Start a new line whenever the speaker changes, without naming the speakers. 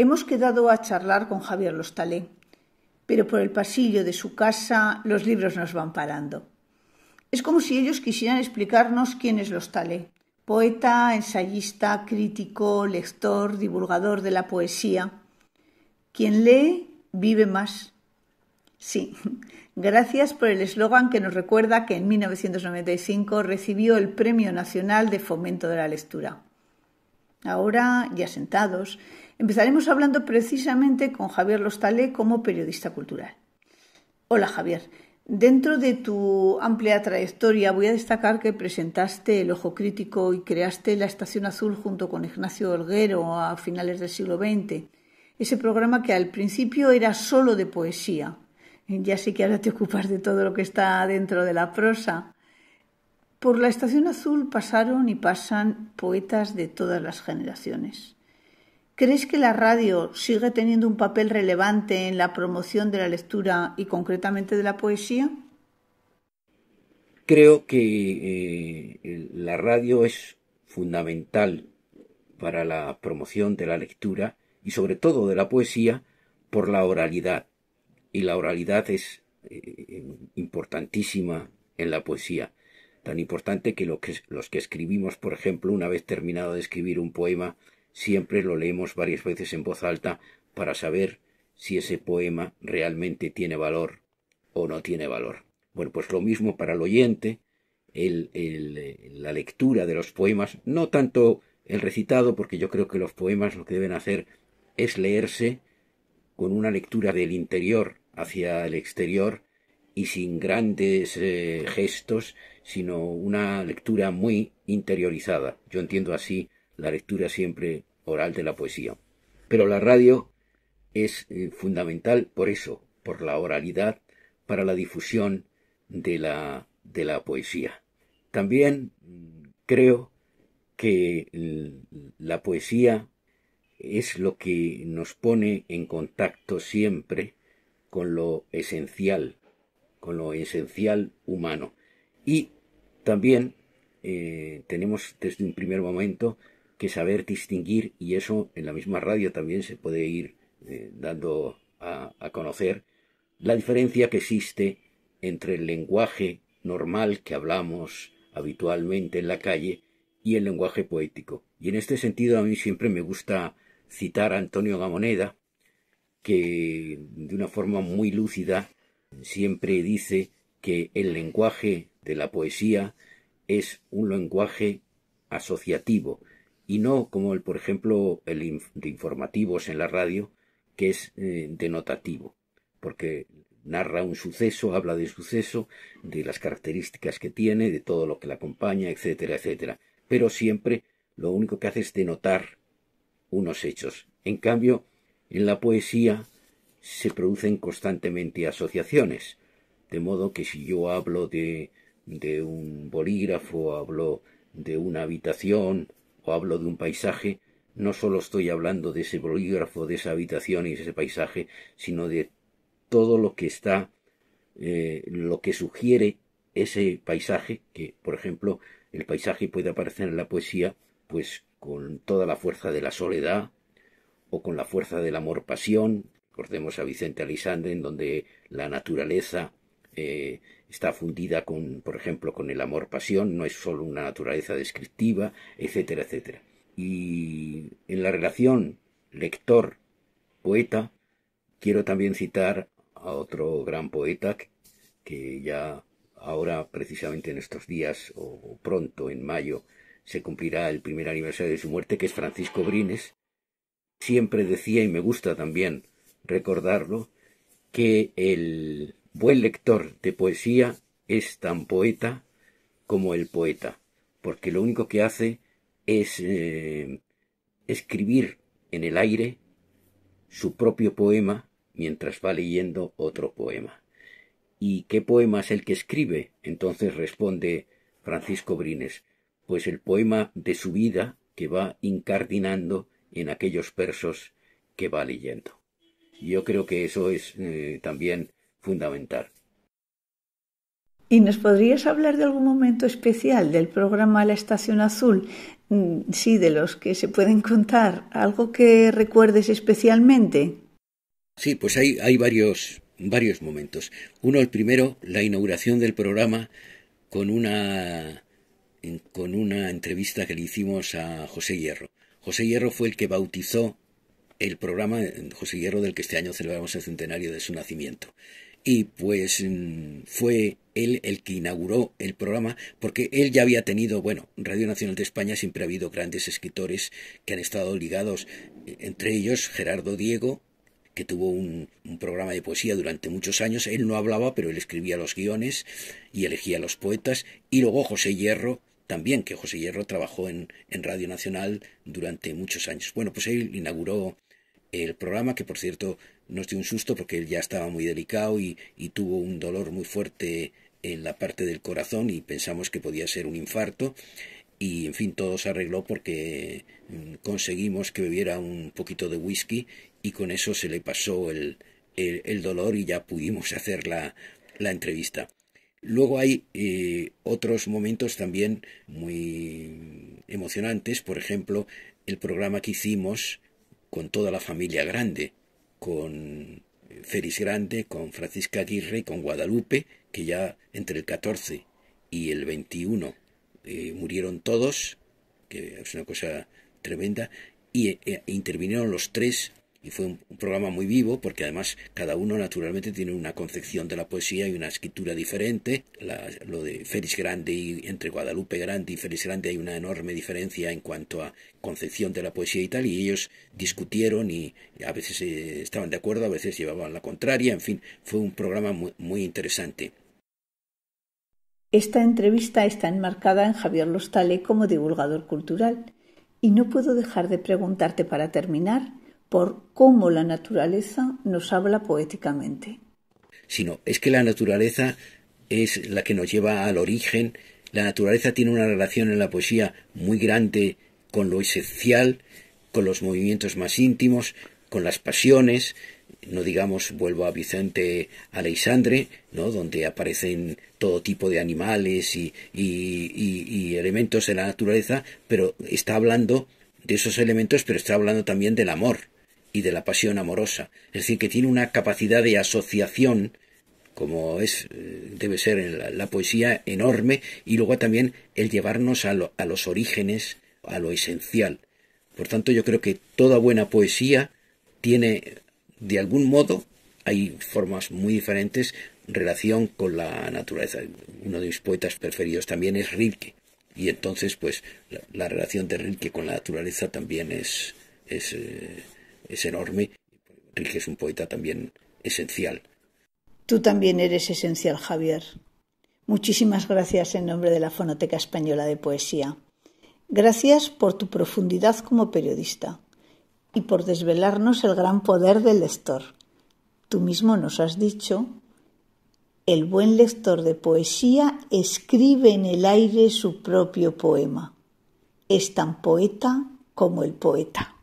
Hemos quedado a charlar con Javier Lostalé, pero por el pasillo de su casa los libros nos van parando. Es como si ellos quisieran explicarnos quién es Lostalé, poeta, ensayista, crítico, lector, divulgador de la poesía. Quien lee vive más. Sí, gracias por el eslogan que nos recuerda que en 1995 recibió el Premio Nacional de Fomento de la Lectura. Ahora, ya sentados, Empezaremos hablando precisamente con Javier Lostalé como periodista cultural. Hola Javier, dentro de tu amplia trayectoria voy a destacar que presentaste El Ojo Crítico y creaste La Estación Azul junto con Ignacio Orguero a finales del siglo XX, ese programa que al principio era solo de poesía. Ya sé que ahora te ocupas de todo lo que está dentro de la prosa. Por la Estación Azul pasaron y pasan poetas de todas las generaciones. ¿Crees que la radio sigue teniendo un papel relevante en la promoción de la lectura y concretamente de la poesía?
Creo que eh, la radio es fundamental para la promoción de la lectura y sobre todo de la poesía por la oralidad. Y la oralidad es eh, importantísima en la poesía, tan importante que, lo que los que escribimos, por ejemplo, una vez terminado de escribir un poema, siempre lo leemos varias veces en voz alta para saber si ese poema realmente tiene valor o no tiene valor. Bueno, pues lo mismo para el oyente, el, el, eh, la lectura de los poemas, no tanto el recitado, porque yo creo que los poemas lo que deben hacer es leerse con una lectura del interior hacia el exterior y sin grandes eh, gestos, sino una lectura muy interiorizada. Yo entiendo así la lectura siempre oral de la poesía. Pero la radio es eh, fundamental por eso, por la oralidad, para la difusión de la, de la poesía. También mm, creo que mm, la poesía es lo que nos pone en contacto siempre con lo esencial, con lo esencial humano. Y también eh, tenemos desde un primer momento que saber distinguir y eso en la misma radio también se puede ir eh, dando a, a conocer la diferencia que existe entre el lenguaje normal que hablamos habitualmente en la calle y el lenguaje poético. Y en este sentido a mí siempre me gusta citar a Antonio Gamoneda, que de una forma muy lúcida siempre dice que el lenguaje de la poesía es un lenguaje asociativo, y no como el, por ejemplo, el de informativos en la radio, que es eh, denotativo, porque narra un suceso, habla de suceso, de las características que tiene, de todo lo que la acompaña, etcétera, etcétera. Pero siempre lo único que hace es denotar unos hechos. En cambio, en la poesía se producen constantemente asociaciones, de modo que si yo hablo de, de un bolígrafo, hablo de una habitación, o hablo de un paisaje, no solo estoy hablando de ese bolígrafo, de esa habitación y de ese paisaje, sino de todo lo que está, eh, lo que sugiere ese paisaje, que por ejemplo el paisaje puede aparecer en la poesía, pues con toda la fuerza de la soledad o con la fuerza del amor-pasión. Recordemos a Vicente Alisande, en donde la naturaleza eh, está fundida con, por ejemplo, con el amor-pasión, no es solo una naturaleza descriptiva, etcétera, etcétera. Y en la relación lector-poeta, quiero también citar a otro gran poeta que ya ahora, precisamente en estos días o pronto, en mayo, se cumplirá el primer aniversario de su muerte, que es Francisco Brines. Siempre decía, y me gusta también recordarlo, que el Buen lector de poesía es tan poeta como el poeta, porque lo único que hace es eh, escribir en el aire su propio poema mientras va leyendo otro poema. ¿Y qué poema es el que escribe? Entonces responde Francisco Brines, pues el poema de su vida que va incardinando en aquellos versos que va leyendo. Yo creo que eso es eh, también fundamental.
¿Y nos podrías hablar de algún momento especial del programa La Estación Azul? Mm, sí, de los que se pueden contar. ¿Algo que recuerdes especialmente?
Sí, pues hay, varios, momentos. Uno, el primero, la inauguración del programa con una, con una entrevista que le hicimos a José Hierro. José Hierro fue el que bautizó el programa José Hierro del que este año celebramos el centenario de su nacimiento y pues mm, fue él el que inauguró el programa, porque él ya había tenido, bueno, Radio Nacional de España siempre ha habido grandes escritores que han estado ligados, eh, entre ellos Gerardo Diego, que tuvo un, programa de poesía durante muchos años. Él no hablaba, pero él escribía los guiones y elegía a los poetas. Y luego José Hierro, también, que José Hierro trabajó en, en Radio Nacional durante muchos años. Bueno, pues él inauguró el programa, que por cierto nos dio un susto porque él ya estaba muy delicado y, tuvo un dolor muy fuerte en la parte del corazón y pensamos que podía ser un infarto y en fin todo se arregló porque mm, conseguimos que bebiera un poquito de whisky y con eso se le pasó el, dolor y ya pudimos hacer la, entrevista. Luego hay eh, otros momentos también muy emocionantes, por ejemplo, el programa que hicimos con toda la familia grande, con Félix Grande, con Francisca Aguirre, con Guadalupe, que ya entre el 14 y el 21 eh, murieron todos, que es una cosa tremenda, y eh, intervinieron los tres y fue un, programa muy vivo porque además cada uno naturalmente tiene una concepción de la poesía y una escritura diferente. lo de Félix Grande y entre Guadalupe Grande y Félix Grande hay una enorme diferencia en cuanto a concepción de la poesía y tal y ellos discutieron y a veces eh, estaban de acuerdo, a veces llevaban la contraria, en fin, fue un programa muy, muy interesante.
Esta entrevista está enmarcada en Javier Lostale como divulgador cultural y no puedo dejar de preguntarte para terminar por cómo la naturaleza nos habla poéticamente.
Sino es que la naturaleza es la que nos lleva al origen, la naturaleza tiene una relación en la poesía muy grande con lo esencial, con los movimientos más íntimos, con las pasiones, no digamos vuelvo a Vicente Aleixandre, ¿no? donde aparecen todo tipo de animales y, y, elementos de la naturaleza, pero está hablando de esos elementos, pero está hablando también del amor, y de la pasión amorosa, es decir, que tiene una capacidad de asociación como es eh, debe ser en la, poesía enorme y luego también el llevarnos a, los orígenes, a lo esencial. Por tanto, yo creo que toda buena poesía tiene de algún modo hay formas muy diferentes relación con la naturaleza. Uno de mis poetas preferidos también es Rilke. Y entonces, pues, la, relación de Rilke con la naturaleza también es, eh, es enorme. Rilke es un poeta también esencial.
Tú también eres esencial, Javier. Muchísimas gracias en nombre de la Fonoteca Española de Poesía. Gracias por tu profundidad como periodista y por desvelarnos el gran poder del lector. Tú mismo nos has dicho, el buen lector de poesía escribe en el aire su propio poema. Es tan poeta como el poeta.